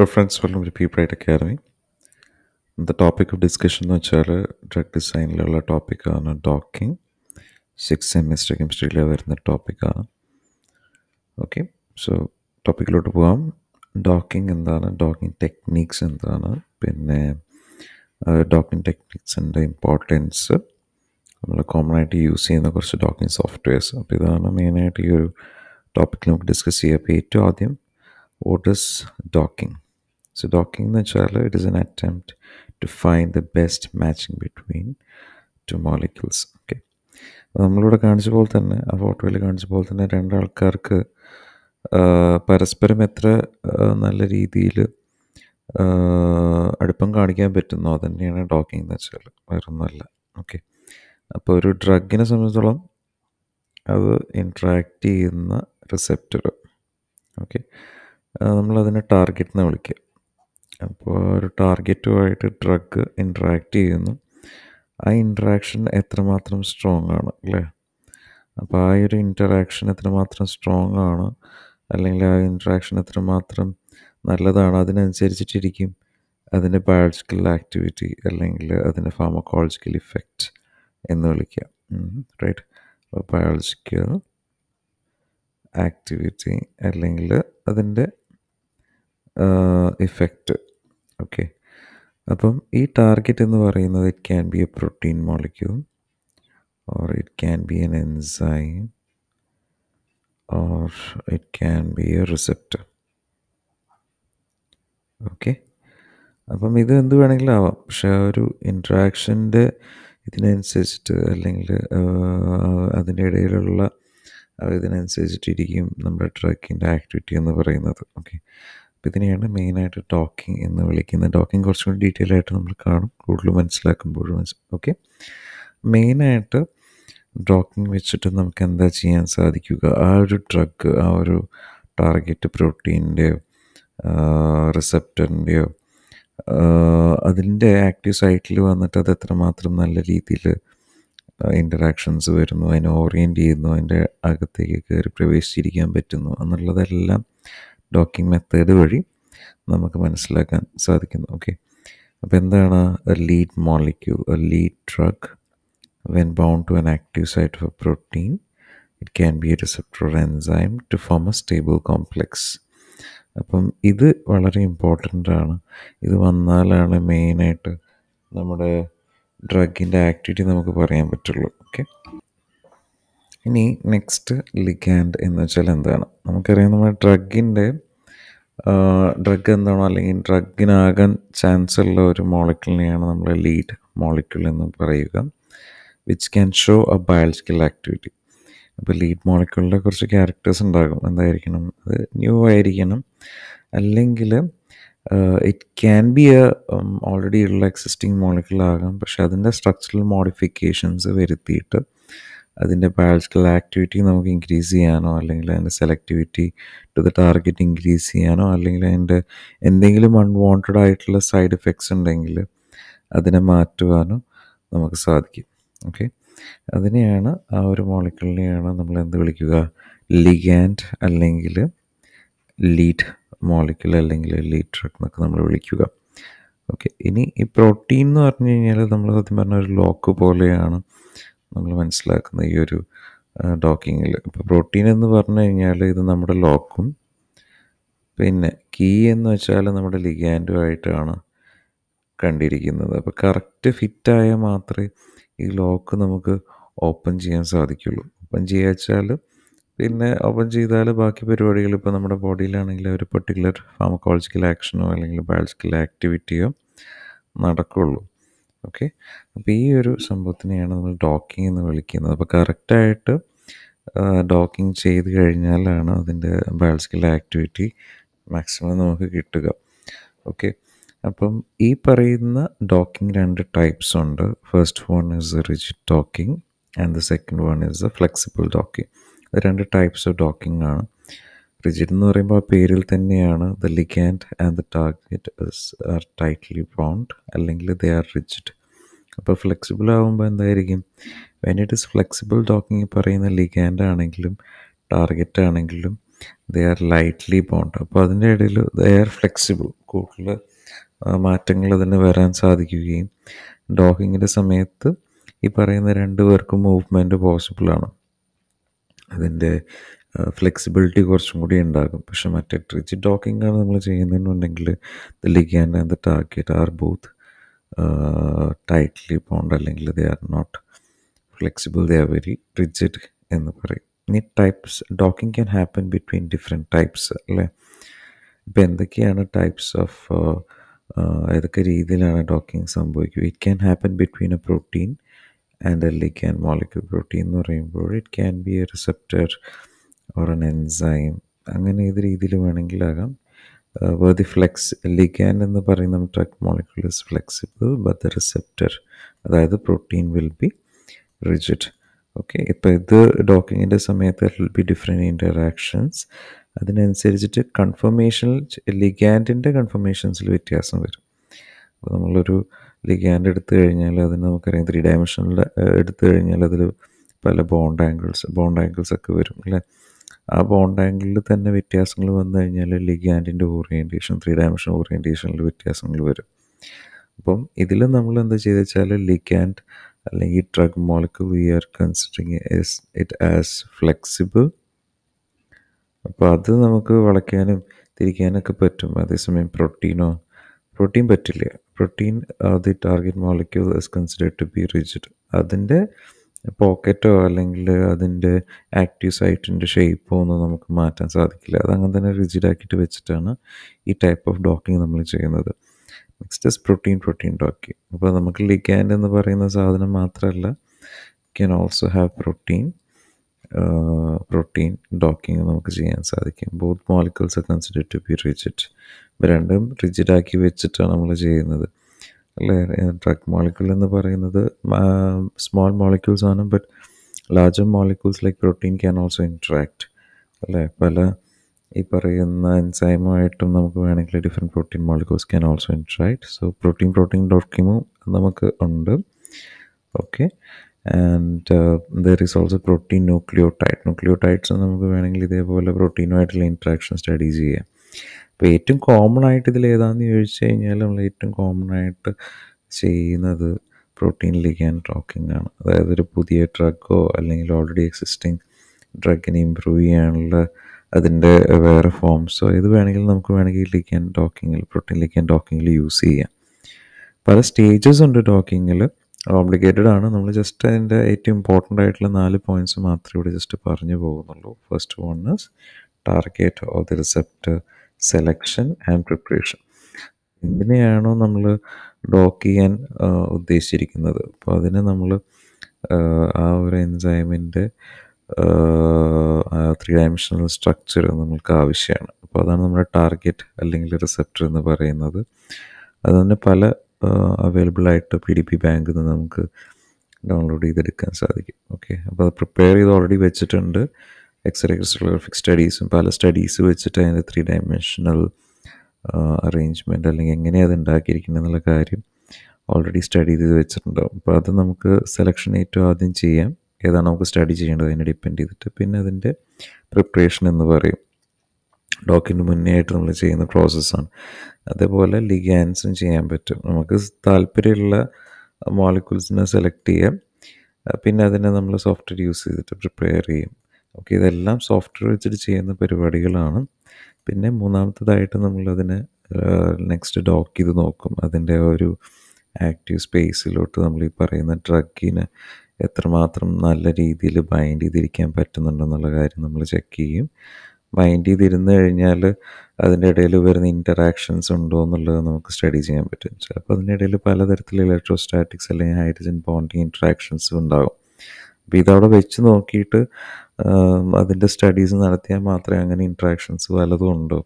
Reference വെള്ളം ഒരു പീപ്പിളായിട്ട് ആയിരുന്നു ഇന്നത്തെ ടോപ്പിക് ഓഫ് ഡിസ്കഷൻ എന്ന് വെച്ചാൽ ഡ്രഗ് ഡിസൈനിലുള്ള ടോപ്പിക്കാണ് ഡോക്കിംഗ് സിക്സ് സെമിസ്റ്റർ കെമിസ്ട്രിയിൽ വരുന്ന ടോപ്പിക്കാണ് ഓക്കെ സോ ടോപ്പിക്കിലോട്ട് പോകാം ഡോക്കിംഗ് എന്താണ് ഡോക്കിംഗ് ടെക്നീക്സ് എന്താണ് പിന്നെ ഡോക്കിംഗ് ടെക്നിക്സിൻ്റെ ഇമ്പോർട്ടൻസ് നമ്മൾ കോമൺ ആയിട്ട് യൂസ് ചെയ്യുന്ന കുറച്ച് ഡോക്കിംഗ് സോഫ്റ്റ്വെയർസ് അപ്പോൾ ഇതാണ് മെയിനായിട്ട് ഈ ഒരു ടോപ്പിക്കിൽ നമുക്ക് ഡിസ്കസ് ചെയ്യുക അപ്പോൾ ഏറ്റവും ആദ്യം what is docking so docking the Charlo, it is an attempt to find the best matching between two molecules. Okay. നമ്മളിവിടെ കാണിച്ച പോലെ തന്നെ ആ ഫോട്ടോയിൽ കാണിച്ച പോലെ തന്നെ രണ്ടാൾക്കാർക്ക് പരസ്പരം എത്ര നല്ല രീതിയിൽ അടുപ്പം കാണിക്കാൻ പറ്റുന്നു അതുതന്നെയാണ് ഡോക്കിംഗ് എന്ന് വെച്ചാൽ വേറൊന്നുമല്ല ഓക്കെ അപ്പോൾ ഒരു ഡ്രഗിനെ സംബന്ധിച്ചോളം അത് ഇൻട്രാക്റ്റ് ചെയ്യുന്ന റിസെപ്റ്റർ ഓക്കെ നമ്മളതിനെ ടാർഗറ്റ് എന്ന് വിളിക്കുക അപ്പോൾ ഒരു ടാർഗറ്റുമായിട്ട് ഡ്രഗ് ഇൻട്രാക്റ്റ് ചെയ്യുന്നു ആ ഇൻട്രാക്ഷൻ എത്രമാത്രം സ്ട്രോങ് ആണ് അല്ലേ അപ്പോൾ ആ ഒരു ഇൻറ്ററാക്ഷൻ എത്രമാത്രം സ്ട്രോങ് ആണ് അല്ലെങ്കിൽ ആ ഇൻട്രാക്ഷൻ എത്രമാത്രം നല്ലതാണ് അതിനനുസരിച്ചിട്ടിരിക്കും അതിൻ്റെ ബയോളജിക്കൽ ആക്ടിവിറ്റി അല്ലെങ്കിൽ അതിൻ്റെ ഫാമക്കോളജിക്കൽ ഇഫക്റ്റ് എന്ന് വിളിക്കുക റൈറ്റ് ബയോളജിക്കൽ ആക്ടിവിറ്റി അല്ലെങ്കിൽ അതിൻ്റെ ഇഫക്റ്റ് ഓക്കെ അപ്പം ഈ ടാർഗറ്റ് എന്ന് പറയുന്നത് it can be a protein molecule or it can be an enzyme or it can be a receptor okay അപ്പം ഇത് എന്ത് വേണമെങ്കിലും ആവാം പക്ഷെ ആ ഒരു ഇൻട്രാക്ഷൻ്റെ ഇതിനനുസരിച്ചിട്ട് അല്ലെങ്കിൽ അതിൻ്റെ ഇടയിലുള്ള ഇതിനനുസരിച്ചിട്ടിരിക്കും നമ്മുടെ ട്രക്കിൻ്റെ ആക്ടിവിറ്റി എന്ന് പറയുന്നത് ഓക്കെ അപ്പോൾ ഇതിനെയാണ് മെയിനായിട്ട് ടോക്കിംഗ് എന്ന് വിളിക്കുന്നത് ടോക്കിംഗ് കുറച്ചും കൂടി ഡീറ്റെയിൽ ആയിട്ട് നമ്മൾ കാണും കൂടുതൽ മനസ്സിലാക്കുമ്പോഴും ഓക്കെ മെയിനായിട്ട് ഡോക്കിംഗ് വെച്ചിട്ട് നമുക്ക് എന്താ ചെയ്യാൻ സാധിക്കുക ആ ഒരു ഡ്രഗ് ആ ഒരു ടാർഗറ്റ് പ്രോട്ടീൻ്റെയോ റിസപ്റ്ററിൻ്റെയോ അതിൻ്റെ ആക്റ്റീവ് സൈറ്റിൽ വന്നിട്ട് അത് എത്രമാത്രം നല്ല രീതിയിൽ ഇൻ്ററാക്ഷൻസ് വരുന്നു അതിനെ ഓറിയൻറ്റ് ചെയ്യുന്നു അതിൻ്റെ അകത്തേക്ക് കയറി പ്രവേശിച്ചിരിക്കാൻ പറ്റുന്നു എന്നുള്ളതെല്ലാം ഡോക്കിംഗ് മെത്തേഡ് വഴി നമുക്ക് മനസ്സിലാക്കാൻ സാധിക്കുന്നു ഓക്കെ അപ്പോൾ എന്താണ് a lead molecule a lead drug when bound to an active site of a protein it can be a receptor enzyme to form a stable complex അപ്പം ഇത് വളരെ ഇമ്പോർട്ടൻ്റ് ആണ് ഇത് വന്നാലാണ് മെയിനായിട്ട് നമ്മുടെ ഡ്രഗിൻ്റെ ആക്ടിവിറ്റി നമുക്ക് പറയാൻ പറ്റുള്ളൂ ഓക്കെ ഇനി നെക്സ്റ്റ് ലിഗാൻഡ് എന്ന് വെച്ചാൽ എന്താണ് നമുക്കറിയാം നമ്മുടെ ഡ്രഗിൻ്റെ ഡ്രഗ് എന്താണോ അല്ലെങ്കിൽ ഡ്രഗിനാകാൻ ചാൻസ് ഉള്ള ഒരു മോളിക്യൂളിനെയാണ് നമ്മൾ ലീഡ് മോളിക്യൂൾ എന്ന് പറയുക which can show a biological activity അപ്പോൾ ലീഡ് മോളിക്യൂളിൻ്റെ കുറച്ച് ക്യാരക്ടേഴ്സ് ഉണ്ടാകും എന്തായിരിക്കണം അത് ന്യൂ ആയിരിക്കണം അല്ലെങ്കിൽ it can be a already ഉള്ള എക്സിസ്റ്റിംഗ് മോളിക്യൂൾ ആകാം പക്ഷെ അതിൻ്റെ സ്ട്രക്ചറൽ മോഡിഫിക്കേഷൻസ് വരുത്തിയിട്ട് അതിൻ്റെ ബയോളജിക്കൽ ആക്ടിവിറ്റി നമുക്ക് ഇൻക്രീസ് ചെയ്യാനോ അല്ലെങ്കിൽ അതിൻ്റെ selectivity to the target increase ചെയ്യാനോ അല്ലെങ്കിൽ അതിൻ്റെ എന്തെങ്കിലും അൺവാണ്ടഡ് ആയിട്ടുള്ള സൈഡ് എഫക്ട്സ് ഉണ്ടെങ്കിൽ അതിനെ മാറ്റുവാനോ നമുക്ക് സാധിക്കും ഓക്കെ അതിനെയാണ് ആ ഒരു മോളിക്യൂളിനെയാണ് നമ്മൾ എന്ത് വിളിക്കുക ലിഗാൻഡ് അല്ലെങ്കിൽ ലീഡ് മോളിക്യൂൾ അല്ലെങ്കിൽ ലീഡ് ട്രക്ക് എന്നൊക്കെ നമ്മൾ വിളിക്കുക ഓക്കെ ഇനി ഈ പ്രോട്ടീൻ എന്ന് പറഞ്ഞു കഴിഞ്ഞാൽ നമ്മൾ സത്യം പറഞ്ഞ ഒരു ലോക്ക് പോലെയാണ് നമ്മൾ മനസ്സിലാക്കുന്ന ഈ ഒരു ഡോക്കിങ്ങിൽ ഇപ്പോൾ പ്രോട്ടീൻ എന്ന് പറഞ്ഞു കഴിഞ്ഞാൽ ഇത് നമ്മുടെ ലോക്കും പിന്നെ കീ എന്ന് വെച്ചാൽ നമ്മുടെ ലിഗാൻഡുമായിട്ടാണ് കണ്ടിരിക്കുന്നത് അപ്പോൾ കറക്റ്റ് ഫിറ്റായാൽ മാത്രമേ ഈ ലോക്ക് നമുക്ക് ഓപ്പൺ ചെയ്യാൻ സാധിക്കുള്ളൂ ഓപ്പൺ ചെയ്യുക വെച്ചാൽ പിന്നെ ഓപ്പൺ ചെയ്താൽ ബാക്കി പരിപാടികൾ ഇപ്പോൾ നമ്മുടെ ബോഡിയിലാണെങ്കിൽ ഒരു പെർട്ടിക്കുലർ ഫാമക്കോളജിക്കൽ ആക്ഷനോ അല്ലെങ്കിൽ ബയോളജിക്കൽ ആക്ടിവിറ്റിയോ നടക്കുള്ളൂ ഓക്കെ അപ്പോൾ ഈ ഒരു സംഭവത്തിനെയാണ് നമ്മൾ ഡോക്കിംഗ് എന്ന് വിളിക്കുന്നത് അപ്പോൾ കറക്റ്റായിട്ട് ഡോക്കിംഗ് ചെയ്ത് കഴിഞ്ഞാലാണ് അതിൻ്റെ ബയോളജിക്കൽ ആക്ടിവിറ്റി മാക്സിമം നമുക്ക് കിട്ടുക ഓക്കെ അപ്പം ഈ പറയുന്ന ഡോക്കിംഗ് രണ്ട് ടൈപ്സ് ഉണ്ട് first one is the rigid docking and the second one is a flexible docking രണ്ട് ടൈപ്സ് ഓഫ് ഡോക്കിംഗ് ആണ് റിജിഡ് എന്ന് പറയുമ്പോൾ ആ പേരിൽ തന്നെയാണ് the ligand and the target are tightly bond അല്ലെങ്കിൽ ദേ ആർ റിജിഡ് അപ്പോൾ ഫ്ലെക്സിബിൾ ആകുമ്പോൾ എന്തായിരിക്കും when it is flexible docking പറയുന്ന ലിഗാൻഡ് ആണെങ്കിലും ടാർഗറ്റ് ആണെങ്കിലും ദേ ആർ ലൈറ്റ്ലി ബോണ്ട് അപ്പോൾ അതിൻ്റെ ഇടയിൽ ദേ ആർ ഫ്ലെക്സിബിൾ കൂടുതൽ മാറ്റങ്ങൾ അതിന് വരാൻ സാധിക്കുകയും ഡോക്കിങ്ങിൻ്റെ സമയത്ത് ഈ പറയുന്ന രണ്ട് പേർക്കും മൂവ്മെൻറ്റ് പോസിബിളാണ് അതിൻ്റെ ഫ്ലെക്സിബിലിറ്റി കുറച്ചും കൂടി ഉണ്ടാകും പക്ഷെ മറ്റേ റിജിഡ് ഡോക്കിംഗ് ആണ് നമ്മൾ ചെയ്യുന്നതെന്നുണ്ടെങ്കിൽ the ligand and the target are both tightly bond അല്ലെങ്കിൽ they are not flexible they are very rigid എന്ന് പറയും ഇനി types docking can happen between different types അല്ലേ ഇപ്പം എന്തൊക്കെയാണ് ടൈപ്സ് ഓഫ് ഏതൊക്കെ രീതിയിലാണ് ഡോക്കിംഗ് സംഭവിക്കുക it can happen between a protein and a and molecule protein എന്ന് പറയുമ്പോൾ it can be a receptor or an enzyme അങ്ങനെ ഏത് രീതിയിൽ വേണമെങ്കിലാകാം uh, were ഫ്ലെക്സ് flex എന്ന് പറയുന്ന drug molecules flexible but the receptor അതായത് protein will be rigid okay ഇപ്പം ഇത് ഡോക്കിങ്ങിൻ്റെ സമയത്ത് വിൽ ബി ഡിഫറെൻറ്റ് ഇൻറ്ററാക്ഷൻസ് അതിനനുസരിച്ചിട്ട് കൺഫർമേഷൻ ലിഗാൻഡിൻ്റെ കൺഫർമേഷൻസിൽ വ്യത്യാസം വരും അപ്പോൾ നമ്മളൊരു ലിഗാൻഡ് എടുത്തു കഴിഞ്ഞാൽ അതിന് നമുക്കറിയാം ത്രീ ഡയമെൻഷനിൽ uh, എടുത്തു കഴിഞ്ഞാൽ അതിൽ പല ബോണ്ട് ആംഗിൾസ് ബോണ്ട് ആംഗിൾസ് ഒക്കെ വരും അല്ലേ ആ ബോണ്ടാംഗിളിൽ തന്നെ വ്യത്യാസങ്ങൾ വന്നു കഴിഞ്ഞാൽ ലിഗാൻഡിൻ്റെ ഓറിയൻറ്റേഷൻ ത്രീ ഡയമെൻഷൻ ഓറിയൻറ്റേഷനിൽ വ്യത്യാസങ്ങൾ വരും അപ്പം ഇതിൽ നമ്മൾ എന്താ ചെയ്തു വെച്ചാൽ ലിഗാൻഡ് അല്ലെങ്കിൽ drug molecule we are considering it as flexible അപ്പോൾ അത് നമുക്ക് വളയ്ക്കാനും തിരിക്കാനൊക്കെ പറ്റും അതേസമയം പ്രോട്ടീനോ പ്രോട്ടീൻ പറ്റില്ല protein the target molecule is considered to be rigid അതിൻ്റെ പോക്കറ്റോ അല്ലെങ്കിൽ അതിൻ്റെ ആക്റ്റീവ് സൈറ്റിൻ്റെ ഷേപ്പോ ഒന്നും നമുക്ക് മാറ്റാൻ സാധിക്കില്ല അത് അങ്ങനെ തന്നെ റിജിഡാക്കിയിട്ട് വെച്ചിട്ടാണ് ഈ ടൈപ്പ് ഓഫ് ഡോക്കിങ് നമ്മൾ ചെയ്യുന്നത് next is protein protein docking അപ്പോൾ നമുക്ക് ലിഗാൻഡ് എന്ന് പറയുന്ന സാധനം മാത്രമല്ല can also have protein protein docking നമുക്ക് ചെയ്യാൻ സാധിക്കും both molecules consider to be rigid രണ്ടും റിജിഡാക്കി വെച്ചിട്ടാണ് നമ്മൾ ചെയ്യുന്നത് അല്ലേ ഡ്രഗ് മോളിക്യൂൾ എന്ന് പറയുന്നത് സ്മോൾ മോളിക്യൂൾസ് ആണ് but larger molecules like protein can also interact അല്ലേ പല ഈ പറയുന്ന എൻസൈമുമായിട്ടും നമുക്ക് വേണമെങ്കിൽ different protein molecules can also interact so protein protein ഡോക്കിമും നമുക്ക് ഉണ്ട് okay and there is also protein nucleotide nucleotides നമുക്ക് വേണമെങ്കിൽ ഇതേപോലെ പ്രോട്ടീനുമായിട്ടുള്ള ഇൻട്രാക്ഷൻ സ്റ്റഡീസ് ചെയ്യാം അപ്പോൾ ഏറ്റവും കോമൺ ആയിട്ട് ഇതിൽ ഏതാണെന്ന് ചോദിച്ചു കഴിഞ്ഞാൽ നമ്മൾ ഏറ്റവും കോമൺ ആയിട്ട് ചെയ്യുന്നത് പ്രോട്ടീൻ ലിഗാൻ ട്രോക്കിംഗ് ആണ് അതായത് ഒരു പുതിയ ഡ്രഗോ അല്ലെങ്കിൽ ഓൾറെഡി എക്സിസ്റ്റിംഗ് ഡ്രഗിനെ ഇമ്പ്രൂവ് ചെയ്യാനുള്ള അതിൻ്റെ വേറെ ഫോംസോ ഏത് വേണമെങ്കിലും നമുക്ക് വേണമെങ്കിൽ ലിഗാൻ ടോക്കിങ്ങിൽ പ്രോട്ടീൻ ലിഗാൻ ടോക്കിങ്ങിൽ യൂസ് ചെയ്യാം പല സ്റ്റേജസ് ഉണ്ട് ടോക്കിങ്ങിൽ കോംപ്ലിക്കേറ്റഡ് ആണ് നമ്മൾ ജസ്റ്റ് അതിൻ്റെ ഏറ്റവും ഇമ്പോർട്ടൻ്റ് ആയിട്ടുള്ള നാല് പോയിൻറ്റ്സ് മാത്രമേ ഇവിടെ ജസ്റ്റ് പറഞ്ഞു പോകുന്നുള്ളൂ first one is target of the receptor selection and preparation എന്തിനെയാണോ നമ്മൾ ഡോക്ക് ചെയ്യാൻ ഉദ്ദേശിച്ചിരിക്കുന്നത് അപ്പോൾ അതിനെ നമ്മൾ ആ ഒരു എൻസൈമിൻ്റെ ത്രീ ഡയമെൻഷണൽ സ്ട്രക്ചർ നമ്മൾക്ക് ആവശ്യമാണ് അപ്പോൾ അതാണ് നമ്മുടെ ടാർഗറ്റ് അല്ലെങ്കിൽ റിസെപ്റ്റർ എന്ന് പറയുന്നത് തന്നെ പല അവൈലബിൾ ആയിട്ട് പി ഡി പി ബാങ്കിൽ നിന്ന് നമുക്ക് ഡൗൺലോഡ് ചെയ്തെടുക്കാൻ സാധിക്കും ഓക്കെ അപ്പോൾ അത് പ്രിപ്പയർ ചെയ്ത് ഓൾറെഡി വെച്ചിട്ടുണ്ട് എക്സ്റേ ക്രിസ്റ്റോഗ്രാഫിക് സ്റ്റഡീസും പല സ്റ്റഡീസ് വെച്ചിട്ട് അതിൻ്റെ ത്രീ ഡയമെൻഷണൽ അറേഞ്ച്മെൻറ്റ് അല്ലെങ്കിൽ എങ്ങനെയാണ് അത് ഉണ്ടാക്കിയിരിക്കുന്നത് എന്നുള്ള കാര്യം ഓൾറെഡി സ്റ്റഡി ചെയ്ത് വെച്ചിട്ടുണ്ടാവും അപ്പോൾ അത് നമുക്ക് സെലക്ഷൻ ഏറ്റവും ആദ്യം ചെയ്യാം ഏതാണ് നമുക്ക് സ്റ്റഡി ചെയ്യേണ്ടത് അതിനെ ഡിപ്പെൻഡ് ചെയ്തിട്ട് പിന്നെ അതിൻ്റെ പ്രിപ്പറേഷൻ എന്ന് പറയും ഡോക്യുമെൻ്റ് മുന്നേ ആയിട്ട് നമ്മൾ ചെയ്യുന്ന പ്രോസസ്സാണ് അതേപോലെ ലിഗാൻസും ചെയ്യാൻ പറ്റും നമുക്ക് താല്പര്യമുള്ള മോളിക്യൂൾസിനെ സെലക്ട് ചെയ്യാം പിന്നെ അതിനെ നമ്മൾ സോഫ്റ്റ്വെയർ യൂസ് ചെയ്തിട്ട് പ്രിപ്പയർ ചെയ്യും ഓക്കെ ഇതെല്ലാം സോഫ്റ്റ്വെയർ വെച്ചിട്ട് ചെയ്യുന്ന പരിപാടികളാണ് പിന്നെ മൂന്നാമത്തതായിട്ട് നമ്മളതിനെ നെക്സ്റ്റ് ഡോക്ക് ഇത് നോക്കും അതിൻ്റെ ഒരു ആക്റ്റീവ് സ്പേസിലോട്ട് നമ്മൾ ഈ പറയുന്ന ഡ്രഗിന് എത്രമാത്രം നല്ല രീതിയിൽ ബൈൻഡ് ചെയ്തിരിക്കാൻ പറ്റുന്നുണ്ടെന്നുള്ള കാര്യം നമ്മൾ ചെക്ക് ചെയ്യും ബൈൻഡ് ചെയ്തിരുന്നു കഴിഞ്ഞാൽ അതിൻ്റെ ഇടയിൽ വരുന്ന ഇൻറ്ററാക്ഷൻസ് ഉണ്ടോ എന്നുള്ളത് നമുക്ക് സ്റ്റഡി ചെയ്യാൻ പറ്റും ചിലപ്പോൾ അതിൻ്റെ ഇടയിൽ പലതരത്തിലുള്ള ഇലക്ട്രോസ്റ്റാറ്റിക്സ് അല്ലെങ്കിൽ ഹൈഡ്രജൻ ബോണ്ടിങ് ഇൻട്രാക്ഷൻസ് ഉണ്ടാകും അപ്പോൾ ഇതവിടെ വെച്ച് നോക്കിയിട്ട് അതിൻ്റെ സ്റ്റഡീസ് നടത്തിയാൽ മാത്രമേ അങ്ങനെ ഇൻട്രാക്ഷൻസ് വല്ലതും ഉണ്ടോ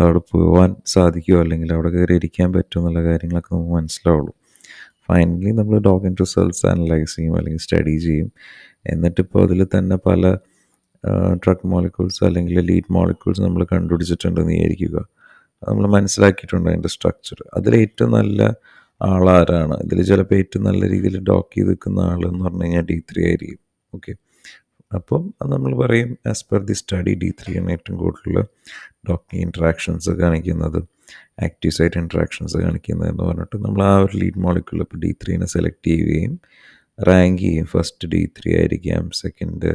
അവിടെ പോകാൻ സാധിക്കുമോ അല്ലെങ്കിൽ അവിടെ കയറി ഇരിക്കാൻ പറ്റുമോ എന്നുള്ള കാര്യങ്ങളൊക്കെ നമുക്ക് മനസ്സിലാവുള്ളൂ ഫൈനലി നമ്മൾ ഡോക്യുമെൻ്റ് റിസൾട്ട്സ് അനലൈസ് ചെയ്യും അല്ലെങ്കിൽ സ്റ്റഡി ചെയ്യും എന്നിട്ടിപ്പോൾ അതിൽ തന്നെ പല ഡ്രഗ് മോളിക്യൂൾസ് അല്ലെങ്കിൽ ലീഡ് മോളിക്യൂൾസ് നമ്മൾ കണ്ടുപിടിച്ചിട്ടുണ്ടെന്ന് വിചാരിക്കുക നമ്മൾ മനസ്സിലാക്കിയിട്ടുണ്ട് അതിൻ്റെ സ്ട്രക്ചർ അതിൽ ഏറ്റവും നല്ല ആളാരാണ് ഇതിൽ ചിലപ്പോൾ ഏറ്റവും നല്ല രീതിയിൽ ഡോക്ക് ചെയ്ത് നിൽക്കുന്ന ആളെന്ന് പറഞ്ഞു കഴിഞ്ഞാൽ ഡി ത്രീ ആയിരിക്കും ഓക്കെ അപ്പം നമ്മൾ പറയും as per the study D three ആണ് ഏറ്റവും കൂടുതൽ ഡോക്ടർ ഇൻട്രാക്ഷൻസ് കാണിക്കുന്നത് ആക്റ്റീവ് സൈറ്റ് ഇൻട്രാക്ഷൻസ് കാണിക്കുന്നത് എന്ന് പറഞ്ഞിട്ട് നമ്മൾ ആ ഒരു ലീഡ് മോളിക്കുള്ള ഇപ്പോൾ ഡി ത്രീനെ സെലക്ട് ചെയ്യുകയും റാങ്ക് ചെയ്യും ഫസ്റ്റ് ഡി ത്രീ ആയിരിക്കാം സെക്കൻഡ്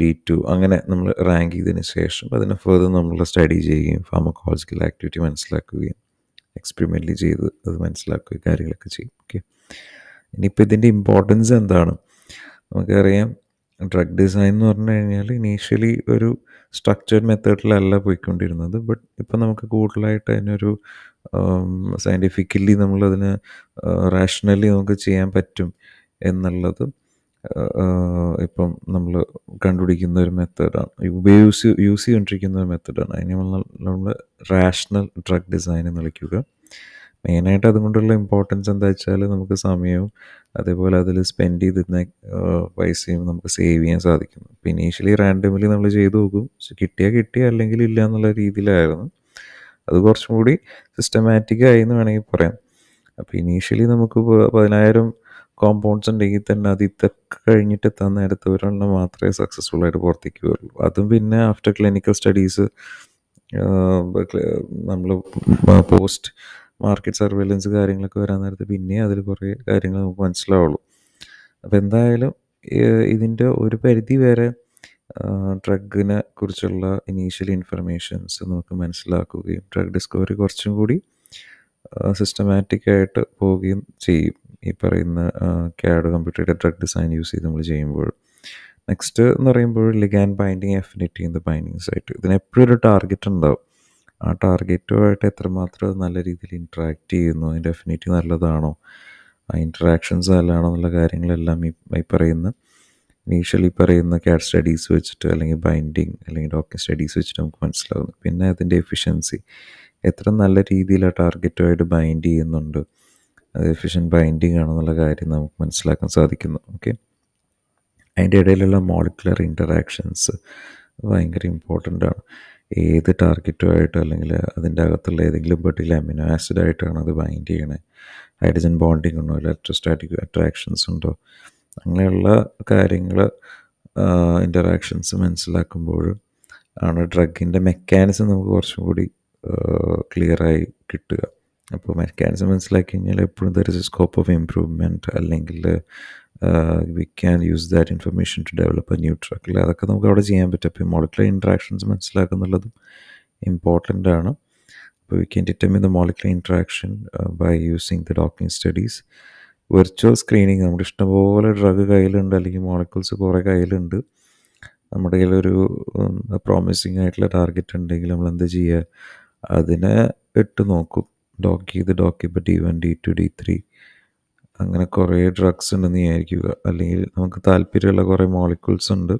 ഡി ടു അങ്ങനെ നമ്മൾ റാങ്ക് ചെയ്തതിന് ശേഷം അതിനെ ഫർദർ നമ്മൾ സ്റ്റഡി ചെയ്യുകയും ഫാമക്കോളജിക്കൽ ആക്ടിവിറ്റി മനസ്സിലാക്കുകയും എക്സ്പെരിമെൻ്റ് ചെയ്ത് അത് മനസ്സിലാക്കുകയും കാര്യങ്ങളൊക്കെ ചെയ്യും ഓക്കെ ഇനിയിപ്പോൾ ഇതിൻ്റെ ഇമ്പോർട്ടൻസ് എന്താണ് നമുക്കറിയാം ഡ്രഗ് ഡിസൈൻ എന്ന് പറഞ്ഞു കഴിഞ്ഞാൽ ഇനീഷ്യലി ഒരു സ്ട്രക്ചേർഡ് മെത്തേഡിലല്ല പോയിക്കൊണ്ടിരുന്നത് ബട്ട് ഇപ്പം നമുക്ക് കൂടുതലായിട്ട് അതിനൊരു സയൻറ്റിഫിക്കലി നമ്മളതിന് റാഷണലി നമുക്ക് ചെയ്യാൻ പറ്റും എന്നുള്ളത് ഇപ്പം നമ്മൾ കണ്ടുപിടിക്കുന്ന ഒരു മെത്തേഡാണ് ഉപയോഗിച്ച് യൂസ് ചെയ്തുകൊണ്ടിരിക്കുന്ന ഒരു മെത്തേഡാണ് അതിന് നമ്മൾ നമ്മൾ റാഷണൽ ഡ്രഗ് ഡിസൈൻ എന്ന് വിളിക്കുക മെയിനായിട്ട് അതുകൊണ്ടുള്ള ഇമ്പോർട്ടൻസ് എന്താ വെച്ചാൽ നമുക്ക് സമയവും അതേപോലെ അതിൽ സ്പെൻഡ് ചെയ്തിരുന്ന പൈസയും നമുക്ക് സേവ് ചെയ്യാൻ സാധിക്കുന്നു അപ്പോൾ ഇനീഷ്യലി റാൻഡമലി നമ്മൾ ചെയ്തു നോക്കും കിട്ടിയാൽ കിട്ടി അല്ലെങ്കിൽ ഇല്ല എന്നുള്ള രീതിയിലായിരുന്നു അത് കുറച്ചും കൂടി സിസ്റ്റമാറ്റിക് ആയി എന്ന് വേണമെങ്കിൽ പറയാം അപ്പോൾ ഇനീഷ്യലി നമുക്ക് പതിനായിരം കോമ്പൗണ്ട്സ് ഉണ്ടെങ്കിൽ തന്നെ അത് ഇതൊക്കെ കഴിഞ്ഞിട്ട് എത്താൻ നേരത്തെ ഒരെണ്ണം മാത്രമേ സക്സസ്ഫുൾ ആയിട്ട് പുറത്തേക്ക് വരുള്ളൂ അതും പിന്നെ ആഫ്റ്റർ ക്ലിനിക്കൽ സ്റ്റഡീസ് നമ്മൾ പോസ്റ്റ് മാർക്കറ്റ് സർവൈലൻസ് കാര്യങ്ങളൊക്കെ വരാൻ നേരത്ത് പിന്നെ അതിൽ കുറേ കാര്യങ്ങൾ നമുക്ക് മനസ്സിലാവുള്ളൂ അപ്പോൾ എന്തായാലും ഇതിൻ്റെ ഒരു പരിധി വരെ ഡ്രഗിനെ കുറിച്ചുള്ള ഇനീഷ്യൽ ഇൻഫർമേഷൻസ് നമുക്ക് മനസ്സിലാക്കുകയും ഡ്രഗ് ഡിസ്കവറി കുറച്ചും കൂടി സിസ്റ്റമാറ്റിക് ആയിട്ട് പോവുകയും ചെയ്യും ഈ പറയുന്ന ക്യാഡ് കമ്പ്യൂട്ടറുടെ ഡ്രഗ് ഡിസൈൻ യൂസ് ചെയ്ത് നമ്മൾ ചെയ്യുമ്പോൾ നെക്സ്റ്റ് എന്ന് പറയുമ്പോൾ ligand binding affinity in the binding site ഇതിന് എപ്പോഴും ഒരു ടാർഗറ്റ് ഉണ്ടാവും ആ ടാർഗറ്റുമായിട്ട് എത്രമാത്രം നല്ല രീതിയിൽ ഇൻട്രാക്ട് ചെയ്യുന്നു അതിൻ്റെ അഫിനിറ്റി നല്ലതാണോ ആ ഇൻട്രാക്ഷൻസ് നല്ലതാണോ എന്നുള്ള കാര്യങ്ങളെല്ലാം ഈ ഈ പറയുന്ന ഇനീഷ്യലി പറയുന്ന ക്യാറ്റ് സ്റ്റഡീസ് വെച്ചിട്ട് അല്ലെങ്കിൽ ബൈൻഡിങ് അല്ലെങ്കിൽ ഡോക്ടർ സ്റ്റഡീസ് വെച്ചിട്ട് നമുക്ക് മനസ്സിലാകുന്നു പിന്നെ അതിൻ്റെ എഫിഷ്യൻസി എത്ര നല്ല രീതിയിൽ ആ ടാർഗറ്റുമായിട്ട് ബൈൻഡ് ചെയ്യുന്നുണ്ട് അത് എഫിഷ്യൻറ്റ് ബൈൻഡിങ് ആണെന്നുള്ള കാര്യം നമുക്ക് മനസ്സിലാക്കാൻ സാധിക്കുന്നു ഓക്കെ അതിൻ്റെ ഇടയിലുള്ള മോളിക്കുലർ ഇൻറ്ററാക്ഷൻസ് ഭയങ്കര ഇമ്പോർട്ടൻ്റ് ആണ് ഏത് ആയിട്ടോ അല്ലെങ്കിൽ അതിൻ്റെ അകത്തുള്ള ഏതെങ്കിലും പെട്ടിയിൽ അമിനോ ആസിഡായിട്ടാണ് അത് ബൈൻഡ് ചെയ്യണേ ഹൈഡ്രജൻ ബോണ്ടിങ് ഉണ്ടോ ഇലക്ട്രോസ്റ്റാറ്റിക് അട്രാക്ഷൻസ് ഉണ്ടോ അങ്ങനെയുള്ള കാര്യങ്ങൾ ഇൻ്ററാക്ഷൻസ് മനസ്സിലാക്കുമ്പോൾ ആണ് ഡ്രഗിൻ്റെ മെക്കാനിസം നമുക്ക് കുറച്ചും കൂടി ക്ലിയറായി കിട്ടുക അപ്പോൾ മെക്കാനിസം മനസ്സിലാക്കി കഴിഞ്ഞാൽ എപ്പോഴും there is a scope of improvement അല്ലെങ്കിൽ we can use that information to develop a new drug അല്ലേ അതൊക്കെ നമുക്ക് അവിടെ ചെയ്യാൻ പറ്റും അപ്പോൾ മോളിക്കുലർ ഇൻട്രാക്ഷൻസ് മനസ്സിലാക്കുന്നുള്ളതും ഇമ്പോർട്ടൻ്റ് ആണ് അപ്പോൾ we can determine the molecular interaction by using the ഡോക്ടറിങ് സ്റ്റഡീസ് വെർച്വൽ സ്ക്രീനിങ് നമ്മുടെ ഇഷ്ടംപോലെ ഡ്രഗ് കയ്യിലുണ്ട് അല്ലെങ്കിൽ മോളിക്കുൾസ് കുറേ കയ്യിലുണ്ട് നമ്മുടെ കയ്യിലൊരു പ്രോമിസിങ് ആയിട്ടുള്ള ടാർഗറ്റ് ഉണ്ടെങ്കിൽ നമ്മൾ എന്ത് ചെയ്യുക അതിനെ ഇട്ട് നോക്കും ഡോക്ക് ചെയ്ത് ഡോക്ക് ഇപ്പോൾ D one D two D three അങ്ങനെ കുറേ ഡ്രഗ്സ് ഉണ്ടെന്ന് വിചാരിക്കുക അല്ലെങ്കിൽ നമുക്ക് താല്പര്യമുള്ള കുറേ മോളിക്യൂൾസ് ഉണ്ട്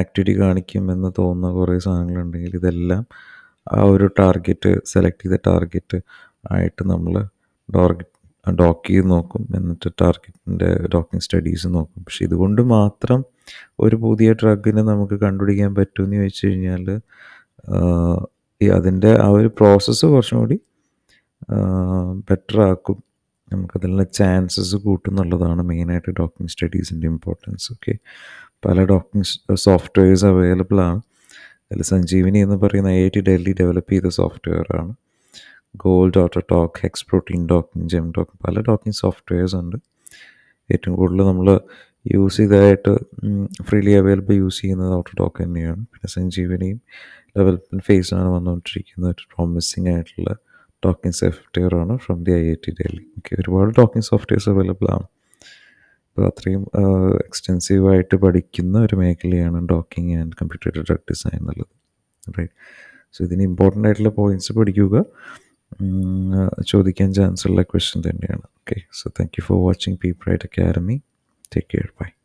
ആക്ടിവിറ്റി കാണിക്കുമെന്ന് തോന്നുന്ന കുറേ സാധനങ്ങളുണ്ടെങ്കിൽ ഇതെല്ലാം ആ ഒരു ടാർഗറ്റ് സെലക്ട് ചെയ്ത ടാർഗറ്റ് ആയിട്ട് നമ്മൾ ഡോർഗ് ഡോക്ക് ചെയ്ത് നോക്കും എന്നിട്ട് ടാർഗറ്റിൻ്റെ ഡോക്കിംഗ് സ്റ്റഡീസ് നോക്കും പക്ഷെ ഇതുകൊണ്ട് മാത്രം ഒരു പുതിയ ഡ്രഗിനെ നമുക്ക് കണ്ടുപിടിക്കാൻ പറ്റുമെന്ന് ചോദിച്ചു കഴിഞ്ഞാൽ അതിൻ്റെ ആ ഒരു പ്രോസസ്സ് കുറച്ചും കൂടി ബെറ്റർ ആക്കും നമുക്കതിലുള്ള ചാൻസസ് കൂട്ടുന്നുള്ളതാണ് മെയിനായിട്ട് ഡോക്കിംഗ് സ്റ്റഡീസിൻ്റെ ഇമ്പോർട്ടൻസ് ഓക്കെ പല ഡോക്കിംഗ് സോഫ്റ്റ്വെയർസ് അവൈലബിൾ ആണ് അതിൽ സഞ്ജീവിനി എന്ന് പറയുന്ന I I T Delhi develop ചെയ്ത സോഫ്റ്റ്വെയർ ആണ് GOLD AutoDock HEX protein docking GEMDOCK പല ഡോക്കിംഗ് സോഫ്റ്റ്വെയർസ് ഉണ്ട് ഏറ്റവും കൂടുതൽ നമ്മൾ യൂസ് ചെയ്തതായിട്ട് ഫ്രീലി അവൈലബിൾ യൂസ് ചെയ്യുന്നത് ഡോട്ടർ ടോക്ക് തന്നെയാണ് പിന്നെ സഞ്ജീവിനിയും ഡെവലപ്മെൻറ്റ് ഫേസിലാണ് വന്നുകൊണ്ടിരിക്കുന്നത് പ്രോമിസിങ് ആയിട്ടുള്ള ടോക്കിംഗ് സോഫ്റ്റ്വെയർ ആണ് from the I I T Delhi okay ഒരുപാട് ടോക്കിംഗ് സോഫ്റ്റ്വെയർസ് അവൈലബിൾ ആണ് അപ്പോൾ അത്രയും എക്സ്റ്റെൻസീവ് ആയിട്ട് പഠിക്കുന്ന ഒരു മേഖലയാണ് docking and computer drug design എന്നുള്ളത് റൈറ്റ് സോ ഇതിന് ഇമ്പോർട്ടൻ്റ് ആയിട്ടുള്ള പോയിൻറ്റ്സ് പഠിക്കുക ചോദിക്കാൻ ചാൻസ് ഉള്ള ക്വസ്റ്റ്യൻ തന്നെയാണ് okay so thank you for watching people ആയിട്ട് അക്കാഡമി ടേക്ക് കെയർ ബൈ